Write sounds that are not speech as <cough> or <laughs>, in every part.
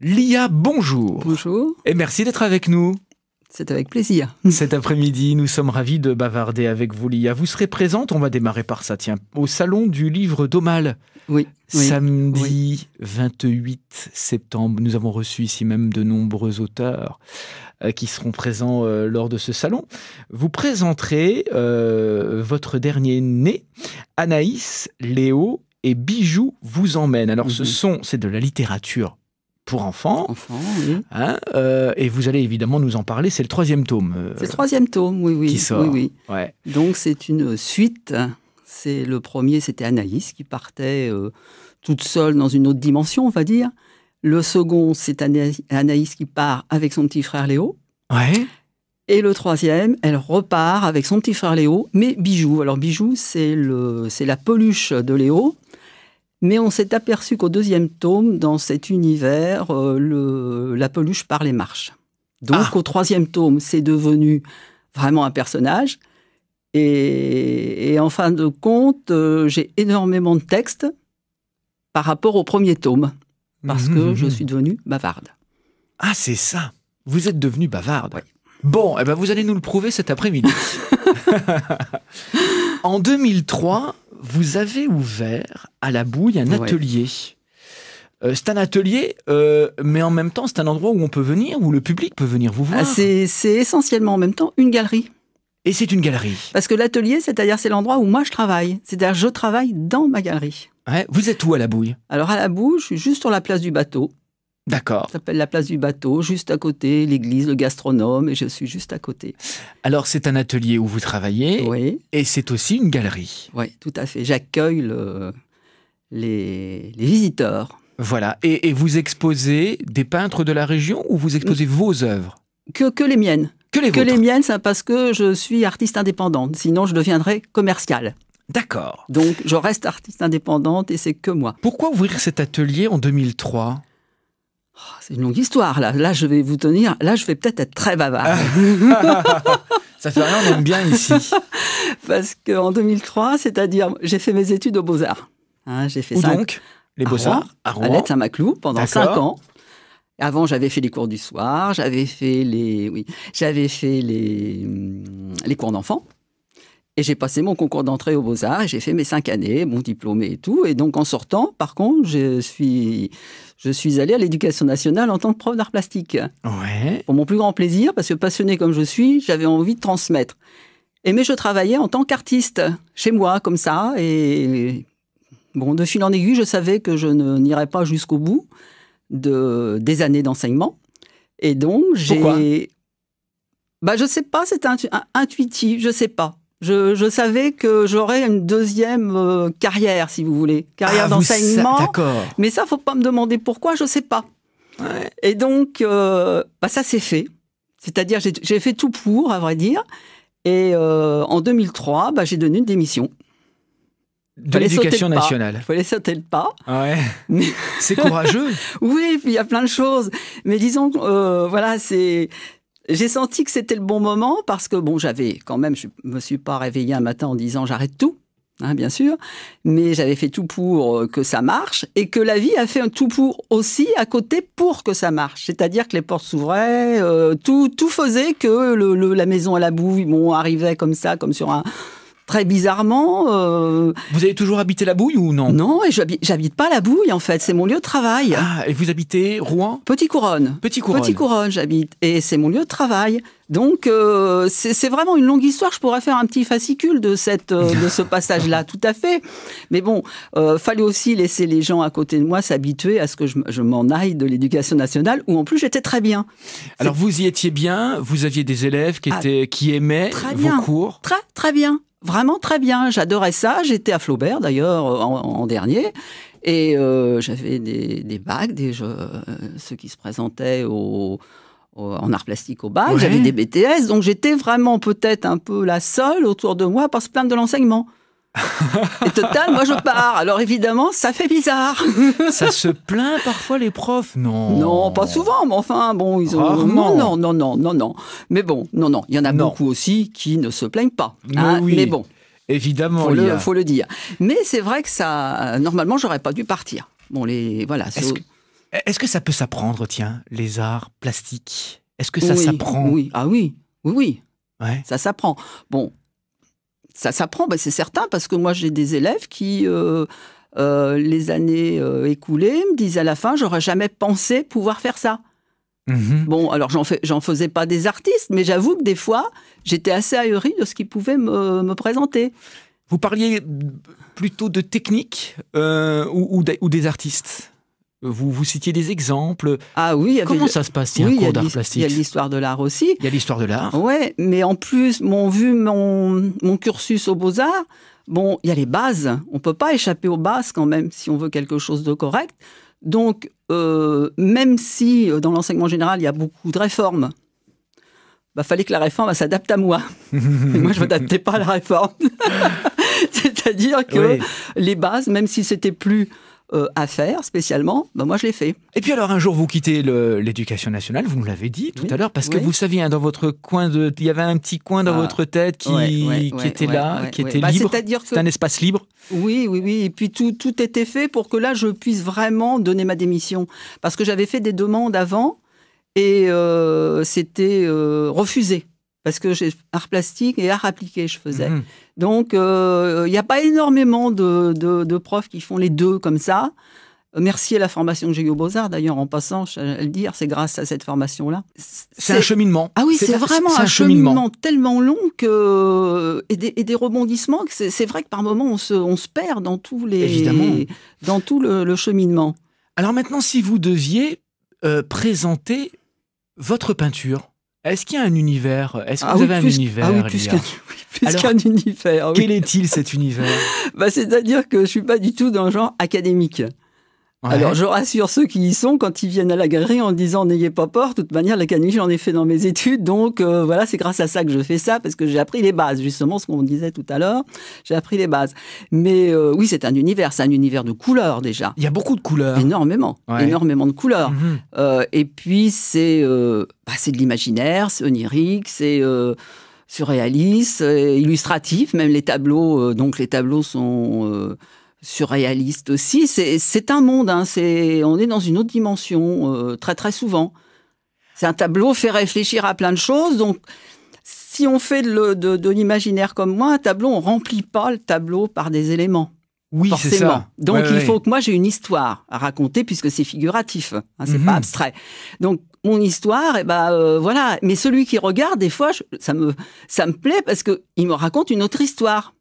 Lia, bonjour. Bonjour. Et merci d'être avec nous. C'est avec plaisir. <laughs> Cet après-midi, nous sommes ravis de bavarder avec vous, Lia. Vous serez présente, on va démarrer par ça, tiens, au Salon du Livre d'Aumale. Oui. Samedi 28 septembre, nous avons reçu ici même de nombreux auteurs euh, qui seront présents euh, lors de ce salon. Vous présenterez euh, votre dernier né, Anaïs, Léo et Bijou vous emmène. Alors, ce mhm. sont, c'est de la littérature pour enfants. Hein, euh, et vous allez évidemment nous en parler. C'est le troisième tome. Euh, c'est le troisième tome, oui, oui. Oui, Donc c'est une suite. C'est le premier, c'était Anaïs qui partait euh, toute seule dans une autre dimension, on va dire. Le second, c'est Anaïs qui part avec son petit frère Léo. Ouais. Et le troisième, elle repart avec son petit frère Léo, mais Bijou. Alors Bijou, c'est la peluche de Léo. Mais on s'est aperçu qu'au deuxième tome, dans cet univers, euh, le, la peluche parle et marches. Donc ah. au troisième tome, c'est devenu vraiment un personnage. Et, en fin de compte, euh, j'ai énormément de textes par rapport au premier tome, parce que je mhm. suis devenue bavarde. Ah, c'est ça Vous êtes devenue bavarde Bon, eh ben vous allez nous le prouver cet après-midi. <laughs> en 2003, vous avez ouvert à la bouille un atelier. Euh, c'est un atelier, euh, mais en même temps, c'est un endroit où on peut venir, où le public peut venir vous ah, voir. c'est essentiellement en même temps une galerie. Et c'est une galerie. Parce que l'atelier, c'est-à-dire c'est l'endroit où moi je travaille. C'est-à-dire je travaille dans ma galerie. Vous êtes où à la bouille Alors à la bouille, je suis juste sur la place du bateau. D'accord. Ça s'appelle la place du bateau, juste à côté, l'église, le gastronome, et je suis juste à côté. Alors c'est un atelier où vous travaillez, oui. et c'est aussi une galerie. Oui, tout à fait. J'accueille les, visiteurs. Voilà, et, vous exposez des peintres de la région ou vous exposez vos œuvres que, que les miennes. Que les, que les miennes, c'est parce que je suis artiste indépendante, sinon je deviendrais commerciale. D'accord. Donc je reste artiste indépendante et c'est que moi. Pourquoi ouvrir cet atelier en 2003 Oh, c'est une longue histoire, là. Là, je vais vous tenir. Là, je vais peut-être être très bavard. <laughs> Ça fait rien, on bien ici. <laughs> Parce qu'en 2003, c'est-à-dire, j'ai fait mes études aux Beaux-Arts. Hein, j'ai fait Où cinq... donc Les Beaux-Arts À Rouen. À Saint-Maclou, pendant cinq ans. Avant, j'avais fait les cours du soir, j'avais fait les, oui, j'avais fait les, hum, les cours d'enfants. Et j'ai passé mon concours d'entrée aux Beaux-Arts j'ai fait mes cinq années, mon diplômé et tout. Et donc, en sortant, par contre, je suis je suis allé à l'éducation nationale en tant que prof d'art plastique. Pour mon plus grand plaisir, parce que passionné comme je suis, j'avais envie de transmettre. Et mais je travaillais en tant qu'artiste, chez moi, comme ça. Et bon, de fil en aiguille, je savais que je n'irais pas jusqu'au bout de, des années d'enseignement. Et donc, j'ai. Pourquoi bah, je sais pas, c'est intuitif, je sais pas. Je, savais que j'aurais une deuxième euh, carrière, si vous voulez, carrière ah, d'enseignement. Mais ça, faut pas me demander pourquoi, je sais pas. Et donc, euh, bah, ça s'est fait. C'est-à-dire, j'ai fait tout pour, à vrai dire. Et euh, en 2003, bah, j'ai donné une démission. De l'éducation nationale. Il fallait sauter le pas. Ah c'est courageux. <laughs> oui, il y a plein de choses. Mais disons, voilà, c'est j'ai senti que c'était le bon moment parce que, bon, j'avais quand même, je me suis pas réveillée un matin en disant j'arrête tout. Hein, bien sûr, mais j'avais fait tout pour euh, que ça marche et que la vie a fait un tout pour aussi à côté pour que ça marche. C'est-à-dire que les portes s'ouvraient, euh, tout, tout faisait que le, la maison à la boue, bon, arrivait comme ça, comme sur un, très bizarrement. Euh, vous avez toujours habité la Bouille ou non Non, et j'habite pas la Bouille en fait, c'est mon lieu de travail. Ah, et vous habitez Rouen Petit Couronne. Petit Couronne. Petit Couronne, j'habite. Et c'est mon lieu de travail. Donc euh, c'est vraiment une longue histoire. Je pourrais faire un petit fascicule de cette euh, de ce <laughs> passage-là, tout à fait. Mais bon, fallait aussi laisser les gens à côté de moi s'habituer à ce que je, m'en aille de l'éducation nationale, où en plus j'étais très bien. Alors vous y étiez bien. Vous aviez des élèves qui ah, étaient qui aimaient très bien, vos cours. Très très bien vraiment très bien. J'adorais ça. J'étais à Flaubert d'ailleurs euh, en, dernier. Et euh, j'avais des, des, bacs, des euh, ceux qui se présentaient en art plastique au bac. J'avais des BTS. Donc j'étais vraiment peut-être un peu la seule autour de moi parce plein se de l'enseignement. <laughs> Et total, moi je pars. Alors évidemment, ça fait bizarre. <laughs> ça se plaint parfois les profs, non Non, pas souvent, mais enfin, bon, ils ont. non, Non, non, non, non, non. Mais bon, non, non, il y en a beaucoup aussi qui ne se plaignent pas. mais, hein. oui. bon. Évidemment, il faut le dire. Mais c'est vrai que ça, normalement, j'aurais pas dû partir. Bon, les voilà. Est-ce que, ça peut s'apprendre, tiens, les arts plastiques Est-ce que ça s'apprend Oui, ah oui, oui, oui. Ouais. Ça s'apprend. Bon, ça s'apprend, ben, c'est certain, parce que moi j'ai des élèves qui, euh, euh, les années euh, écoulées, me disent à la fin, j'aurais jamais pensé pouvoir faire ça. Mm-hmm. Bon, alors j'en faisais pas des artistes, mais j'avoue que des fois, j'étais assez ahurie de ce qu'ils pouvaient me, présenter. Vous parliez plutôt de technique ou, des artistes vous, vous citiez des exemples. Ah oui, comment ça se passe si un cours d'art plastique Il y a l'histoire de l'art aussi. Il y a l'histoire de l'art. Ouais, mais en plus, mon vu mon, mon cursus aux beaux arts, bon, il y a les bases. On peut pas échapper aux bases quand même si on veut quelque chose de correct. Donc, euh, même si euh, dans l'enseignement général il y a beaucoup de réformes, bah fallait que la réforme s'adapte à moi. <laughs> moi, je m'adaptais pas à la réforme. <laughs> C'est-à-dire que les bases, même si c'était plus euh, à faire spécialement, ben moi je l'ai fait. Et puis alors un jour vous quittez l'éducation nationale, vous me l'avez dit tout à l'heure, parce que vous saviez hein, dans votre coin de, il y avait un petit coin dans ah. votre tête qui, était là, qui était libre. C'est un espace libre. Oui, oui, oui. Et puis tout, tout était fait pour que là je puisse vraiment donner ma démission, parce que j'avais fait des demandes avant et euh, c'était euh, refusé parce que j'ai art plastique et art appliqué, je faisais. Mhm. Donc, euh, il n'y a pas énormément de, profs qui font les deux comme ça. Merci à la formation que j'ai eue au Beaux-Arts, d'ailleurs, en passant, je vais le dire, c'est grâce à cette formation-là. C'est un cheminement. Ah oui, c'est vraiment un, cheminement. tellement long que et des, rebondissements c'est vrai que par moments, on se, perd dans, tous les, dans tout le, cheminement. Alors maintenant, si vous deviez euh, présenter votre peinture, est-ce qu'il y a un univers Est-ce que ah vous avez un univers Ah oui, plus <laughs> qu'un univers. Quel est-il cet univers bah, C'est-à-dire que je ne suis pas du tout dans le genre académique. Alors, je rassure ceux qui y sont quand ils viennent à la galerie en disant n'ayez pas peur. De toute manière, la caniche, j'en ai fait dans mes études. Donc, euh, voilà, c'est grâce à ça que je fais ça parce que j'ai appris les bases. Justement, ce qu'on disait tout à l'heure, j'ai appris les bases. Mais euh, oui, c'est un univers. C'est un univers de couleurs déjà. Il y a beaucoup de couleurs. Énormément. Énormément de couleurs. Mhm. Euh, et puis, c'est bah, de l'imaginaire, c'est onirique, c'est surréaliste, illustratif. Même les tableaux, donc les tableaux sont surréaliste aussi. C'est un monde, hein. on est dans une autre dimension euh, très très souvent. C'est un tableau fait réfléchir à plein de choses. Donc, si on fait de, l'imaginaire comme moi, un tableau, on remplit pas le tableau par des éléments. Oui, c'est ça. Donc, il faut que moi j'ai une histoire à raconter puisque c'est figuratif, hein, c'est mhm. pas abstrait. Donc, mon histoire, et eh ben euh, voilà. Mais celui qui regarde, des fois, ça me ça me plaît parce qu'il me raconte une autre histoire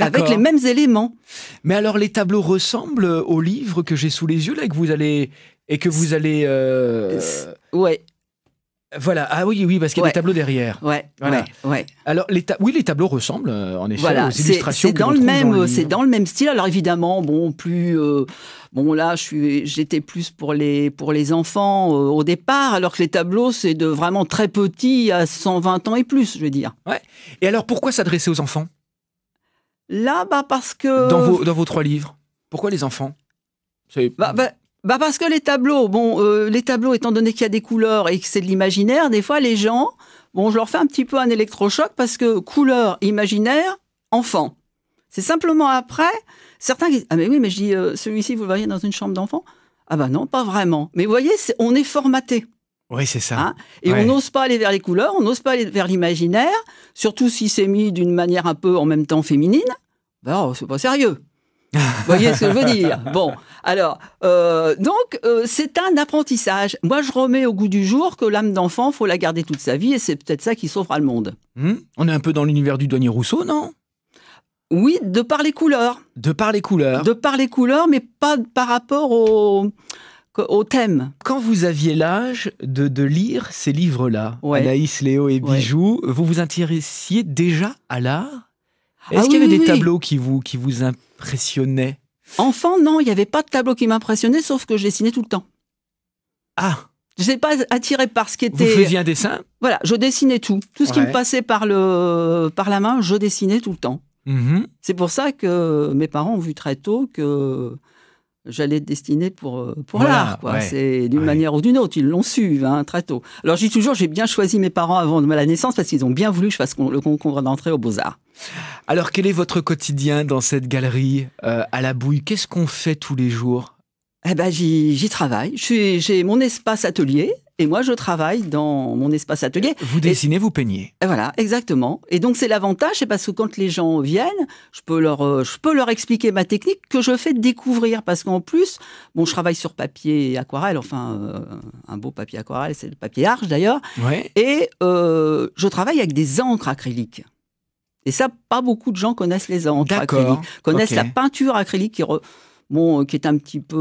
avec les mêmes éléments. Mais alors les tableaux ressemblent euh, aux livres que j'ai sous les yeux là et que vous allez et que vous allez. Euh, ouais. Voilà. Ah oui, oui, parce qu'il y a des tableaux derrière. Ouais. Ouais. ouais. Alors les oui, les tableaux ressemblent euh, en effet aux illustrations. C'est dans le même, c'est dans le même style. Alors évidemment, bon, plus. Bon là, je suis, j'étais plus pour les pour les enfants au départ, alors que les tableaux c'est de vraiment très petits à 120 ans et plus, je veux dire. Ouais. Et alors pourquoi s'adresser aux enfants Là, bah, parce que. Dans vos, trois livres, pourquoi les enfants bah, bah, bah, parce que les tableaux, bon, euh, les tableaux, étant donné qu'il y a des couleurs et que c'est de l'imaginaire, des fois, les gens, bon, je leur fais un petit peu un électrochoc parce que couleur, imaginaire, enfant. C'est simplement après, certains disent Ah, mais oui, mais je dis, euh, celui-ci, vous le voyez dans une chambre d'enfant Ah, bah non, pas vraiment. Mais vous voyez, on est formaté. Oui, c'est ça. Hein et on n'ose pas aller vers les couleurs, on n'ose pas aller vers l'imaginaire, surtout si c'est mis d'une manière un peu en même temps féminine. Ben c'est pas sérieux. Vous voyez ce que je veux dire <laughs> Bon, alors, euh, donc, euh, c'est un apprentissage. Moi, je remets au goût du jour que l'âme d'enfant, faut la garder toute sa vie, et c'est peut-être ça qui sauvera le monde. Hmm? On est un peu dans l'univers du douanier Rousseau, non oui, de par les couleurs. De par les couleurs. De par les couleurs, mais pas par rapport au, au thème. Quand vous aviez l'âge de, de, lire ces livres-là, Anaïs, Léo et Bijoux, vous vous intéressiez déjà à l'art ah Est-ce qu'il y avait des tableaux qui vous, qui vous impressionnaient Enfant, non, il n'y avait pas de tableau qui m'impressionnait, sauf que je dessinais tout le temps. Ah Je n'étais pas attiré par ce qui était. Vous faisiez un dessin Voilà, je dessinais tout. Tout ce qui me passait par, le, par la main, je dessinais tout le temps. Mm-hmm. C'est pour ça que mes parents ont vu très tôt que j'allais être destinée pour, euh, pour l'art. c'est d'une manière ou d'une autre, ils l'ont su hein, très tôt. Alors j'ai toujours, j'ai bien choisi mes parents avant de la naissance parce qu'ils ont bien voulu que je fasse le concours d'entrée aux beaux-arts. Alors quel est votre quotidien dans cette galerie euh, à la bouille Qu'est-ce qu'on fait tous les jours eh ben, j'y travaille. J'ai mon espace atelier et moi je travaille dans mon espace atelier. Vous dessinez, vous peignez. voilà, exactement. Et donc c'est l'avantage, c'est parce que quand les gens viennent, je peux leur, euh, je peux leur expliquer ma technique que je fais découvrir, parce qu'en plus, bon, je travaille sur papier et aquarelle, enfin euh, un beau papier aquarelle, c'est le papier arche d'ailleurs. Ouais. Et euh, je travaille avec des encres acryliques. Et ça, pas beaucoup de gens connaissent les encres acryliques, connaissent la peinture acrylique qui euh, qui est un petit peu,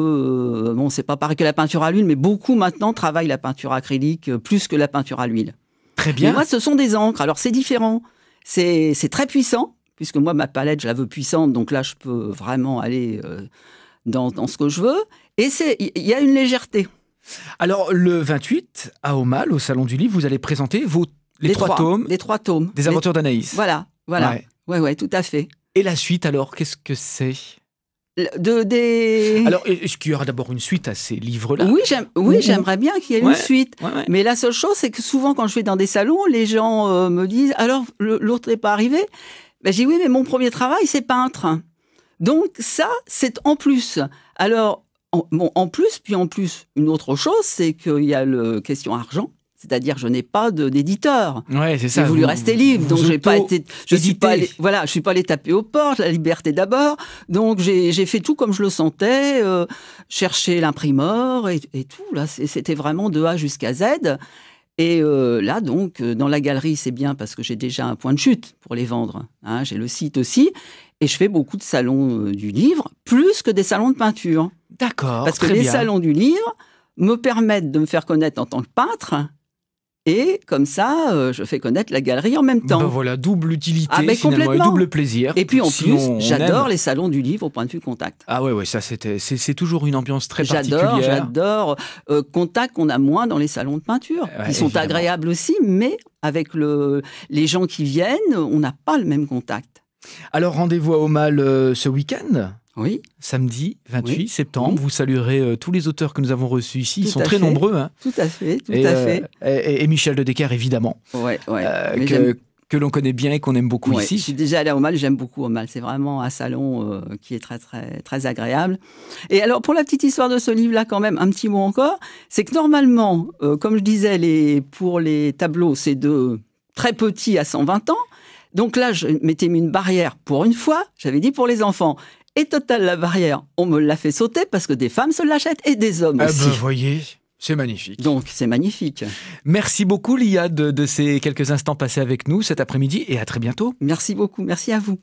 euh, bon, c'est pas pareil que la peinture à l'huile, mais beaucoup maintenant travaillent la peinture acrylique euh, plus que la peinture à l'huile. Très bien. moi, ce sont des encres. Alors, c'est différent. C'est très puissant, puisque moi, ma palette, je la veux puissante, donc là, je peux vraiment aller dans, ce que je veux. Et c'est il y a une légèreté. Alors, le 28, à Omal, au Salon du Livre, vous allez présenter vos, les, trois, tomes. Les trois tomes. Des aventures d'Anaïs. Voilà, voilà. ouais, ouais, tout à fait. Et la suite, alors, qu'est-ce que c'est des... Alors, est-ce qu'il y aura d'abord une suite à ces livres-là Oui, oui mmh. j'aimerais bien qu'il y ait une suite. Mais la seule chose, c'est que souvent, quand je vais dans des salons, les gens euh, me disent Alors, l'autre n'est pas arrivé ben, J'ai oui, mais mon premier travail, c'est peintre. Donc, ça, c'est en plus. Alors, en, plus, puis en plus, une autre chose, c'est qu'il y a le question argent. C'est-à-dire, je n'ai pas d'éditeur. J'ai voulu rester libre, donc j'ai pas été, je suis pas, voilà, je suis pas allé taper aux portes, la liberté d'abord. Donc j'ai fait tout comme je le sentais, euh, chercher l'imprimeur et, tout. Là, c'était vraiment de A jusqu'à Z. Et euh, là, donc, euh, dans la galerie, c'est bien parce que j'ai déjà un point de chute pour les vendre. Hein. j'ai le site aussi. Et je fais beaucoup de salons du livre, plus que des salons de peinture. D'accord. Parce que les salons du livre me permettent de me faire connaître en tant que peintre et comme ça, euh, je fais connaître la galerie en même bah temps. voilà, double utilité, ah, double plaisir. Et puis en plus, j'adore les salons du livre au point de vue contact. Ah ouais, ouais, ça c'était, c'est, toujours une ambiance très particulière. J'adore, j'adore. Euh, contact qu'on a moins dans les salons de peinture, Ils sont agréables aussi, mais avec le, les gens qui viennent, on n'a pas le même contact. Alors rendez-vous à Omal euh, ce week-end oui. Samedi 28 septembre, vous saluerez euh, tous les auteurs que nous avons reçus ici. Ils sont très nombreux. Hein. Tout à fait, tout à fait. Euh, et, Michel de Decker, évidemment. Ouais, ouais. Euh, que, l'on connaît bien et qu'on aime beaucoup ici. Je suis déjà allé au Mal, j'aime beaucoup au Mal. C'est vraiment un salon qui est très, très, très agréable. Et alors, pour la petite histoire de ce livre-là, quand même, un petit mot encore, c'est que normalement, comme je disais, les, pour les tableaux, c'est de très petits à 120 ans. Donc là, je m'étais mis une barrière pour une fois, j'avais dit pour les enfants. Et Total la barrière, on me l'a fait sauter parce que des femmes se l'achètent et des hommes ah aussi. Ah voyez, c'est magnifique. Donc c'est magnifique. Merci beaucoup Lia de ces quelques instants passés avec nous cet après-midi et à très bientôt. Merci beaucoup, merci à vous.